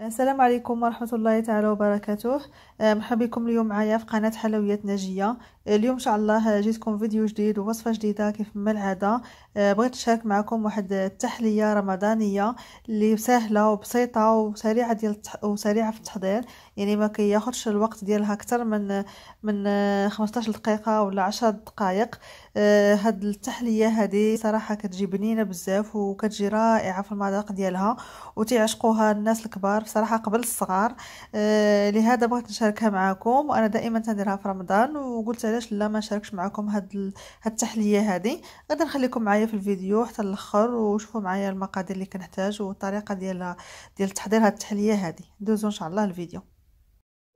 السلام عليكم ورحمة الله تعالى وبركاته آه، مرحبا بكم اليوم معايا في قناة حلويات ناجية آه، اليوم إن شاء الله جيتكم فيديو جديد ووصفة جديدة كيف ما العادة آه، بغيت نشارك معكم واحد التحلية رمضانية اللي سهلة وبسيطة وسريعة ديال وسريعة في التحضير يعني ما كياخدش الوقت ديالها اكثر من من 15 دقيقه ولا 10 دقائق آه، هاد التحليه هذه صراحه كتجي بنينه بزاف وكتجي رائعه في المذاق ديالها وتعشقوها الناس الكبار بصراحه قبل الصغار آه، لهذا بغيت نشاركها معكم وانا دائما تنديرها في رمضان وقلت علاش لا ما نشاركش معكم هاد هاد التحليه هذه غادي نخليكم معايا في الفيديو حتى الاخر وشوفوا معايا المقادير اللي كنحتاج والطريقه ديال ديال تحضير هاد التحليه هذه دوزو ان شاء الله الفيديو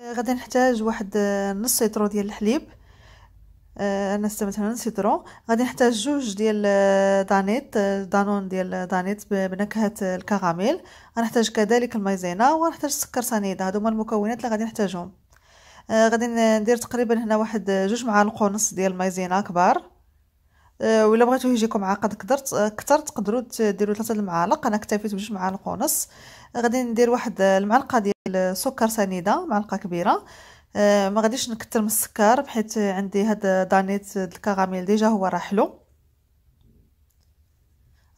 آه، غادي نحتاج واحد آه، نص سيترو ديال الحليب آه، انا استعملت نص سيترو غادي نحتاج جوج ديال دانيت دانون ديال دانيت بنكهه الكراميل غنحتاج كذلك المايزينا وغنحتاج سكر سنيد هادو هما المكونات اللي غادي نحتاجهم غادي ندير تقريبا هنا واحد جوج معالق ونص ديال المايزينا كبار ولا بغيتو يجيكم عقد قدرت كثر تقدروا ديروا ثلاثه المعالق انا اكتفيت بجوج معالق ونص غادي ندير واحد المعلقه ديال السكر سنيده معلقه كبيره آه، ما غاديش نكثر من السكر بحيث عندي هاد دانيت الكراميل ديجا هو راه حلو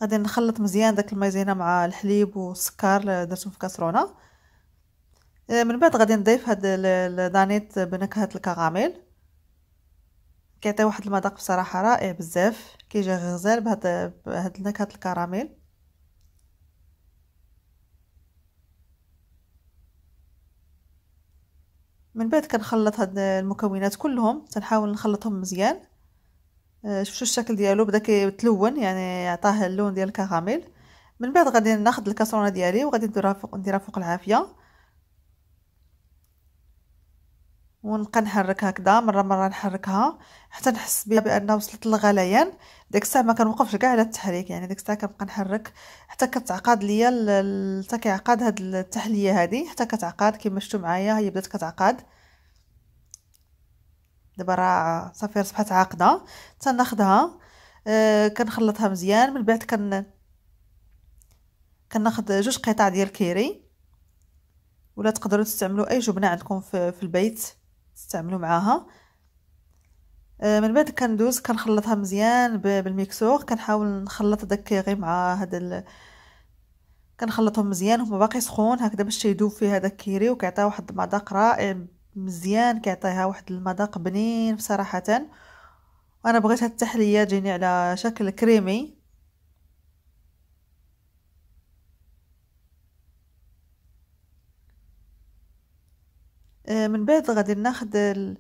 غادي نخلط مزيان داك المايزينا مع الحليب والسكر درتهم في كاسرونه آه، من بعد غادي نضيف هاد الدانيت بنكهه الكراميل كيعطي واحد المذاق بصراحه رائع بزاف كيجي غزال بهاد بهاد نكهه الكراميل من بعد كنخلط هاد المكونات كلهم تنحاول نخلطهم مزيان آه، شو الشكل ديالو بدا كيتلون يعني عطاه اللون ديال الكراميل من بعد غادي ناخذ الكاسرونه ديالي وغادي نديرها فوق نديرها فوق العافيه ونبقى نحرك هكذا مره مره نحركها حتى نحس بها بان وصلت للغليان ديك الساعه ما كنوقفش كاع على التحريك يعني ديك الساعه كنبقى نحرك حتى كتعقد ليا حتى كيعقد هاد التحليه هادي حتى كتعقد كما شفتوا معايا هي بدات كتعقد دابا راه صافي صبحت عاقده حتى ناخذها آه كنخلطها مزيان من بعد كن كناخذ جوج قطع ديال الكيري ولا تقدروا تستعملوا اي جبنه عندكم في, في البيت تستعملوا معاها آه، من بعد كندوز كنخلطها مزيان بالميكسور كنحاول نخلط داك غير مع هذا ال... كنخلطهم مزيان هما باقي سخون هكذا باش تيذوب فيه هذا الكيري وكيعطيها واحد المذاق رائع مزيان كيعطيها واحد المذاق بنين بصراحه وانا بغيت هاد التحليه تجيني على شكل كريمي آه، من بعد غادي ناخد ال...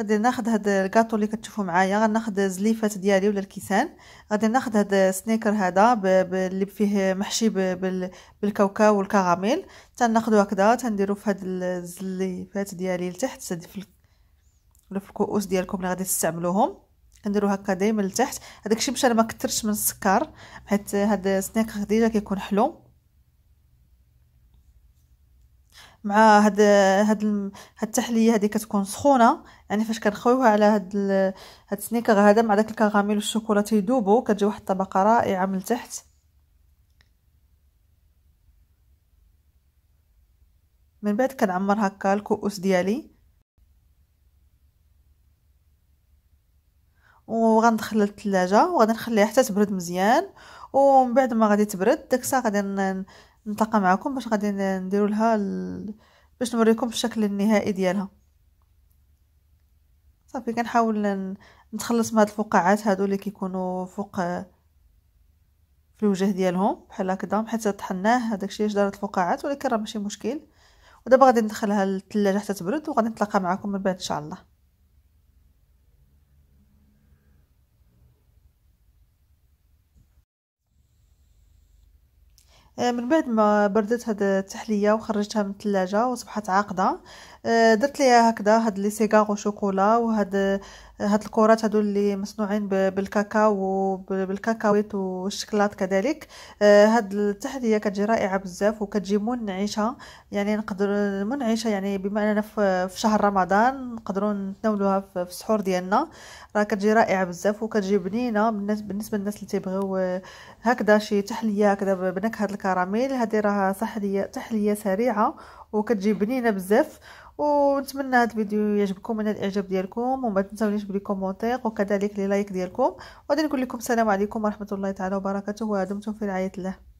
غادي ناخد هاد الكاطو اللي كتشوفوا معايا غناخد الزليفات ديالي ولا الكيسان غادي ناخد هاد السنيكر هذا ب... ب... اللي فيه محشي ب... بال... بالكاوكاو والكراميل تناخدو هكذا تنديرو في هاد الزليفات ديالي لتحت في ال... ولا في الكؤوس ديالكم اللي غادي تستعملوهم كنديرو هكا دائما لتحت هذاك الشيء باش انا ما كثرتش من السكر حيت هاد السنيكر ديجا كيكون حلو مع هاد هاد هاد التحليه هذه كتكون سخونه يعني فاش كنخويوها على هاد هاد السنيكر هذا مع داك الكراميل والشوكولا تيذوبوا كتجي واحد الطبقه رائعه من التحت من بعد كنعمر هكا الكؤوس ديالي وغندخل للثلاجه وغادي نخليها حتى تبرد مزيان ومن بعد ما غادي تبرد داك الساعه غادي نتلاقى معكم باش غادي نديرو لها باش نوريكم الشكل النهائي ديالها صافي كنحاول نتخلص من هاد الفقاعات هادو اللي كيكونوا فوق في الوجه ديالهم بحال هكذا حيت طحناه هذاك الشيء دارت الفقاعات ولكن راه ماشي مشكل ودابا غادي ندخلها للثلاجه حتى تبرد وغادي نتلاقى معكم من بعد ان شاء الله آه، من بعد ما بردت هاد التحليه وخرجتها من الثلاجه وصبحت عاقده آه، درت ليها هكذا هاد لي سيغار وشوكولا وهاد هاد الكرات هادو اللي مصنوعين بالكاكاو بالكاكاويت والشكلاط كذلك آه، هاد التحليه كتجي رائعه بزاف وكتجي منعشه يعني نقدر منعشه يعني بما اننا في شهر رمضان نقدروا نتناولوها في السحور ديالنا راه كتجي رائعه بزاف وكتجي بنينه بالنسبه للناس اللي تيبغيو آه، هكذا شي تحليه هكذا بنكهه الكراميل هذه راه صحليه تحليه سريعه وكتجي بنينه بزاف ونتمنى هذا الفيديو يعجبكم من الاعجاب ديالكم وما تنساونيش بلي كومونتير وكذلك لي لايك ديالكم وغادي نقول لكم السلام عليكم ورحمه الله تعالى وبركاته ودمتم في رعايه الله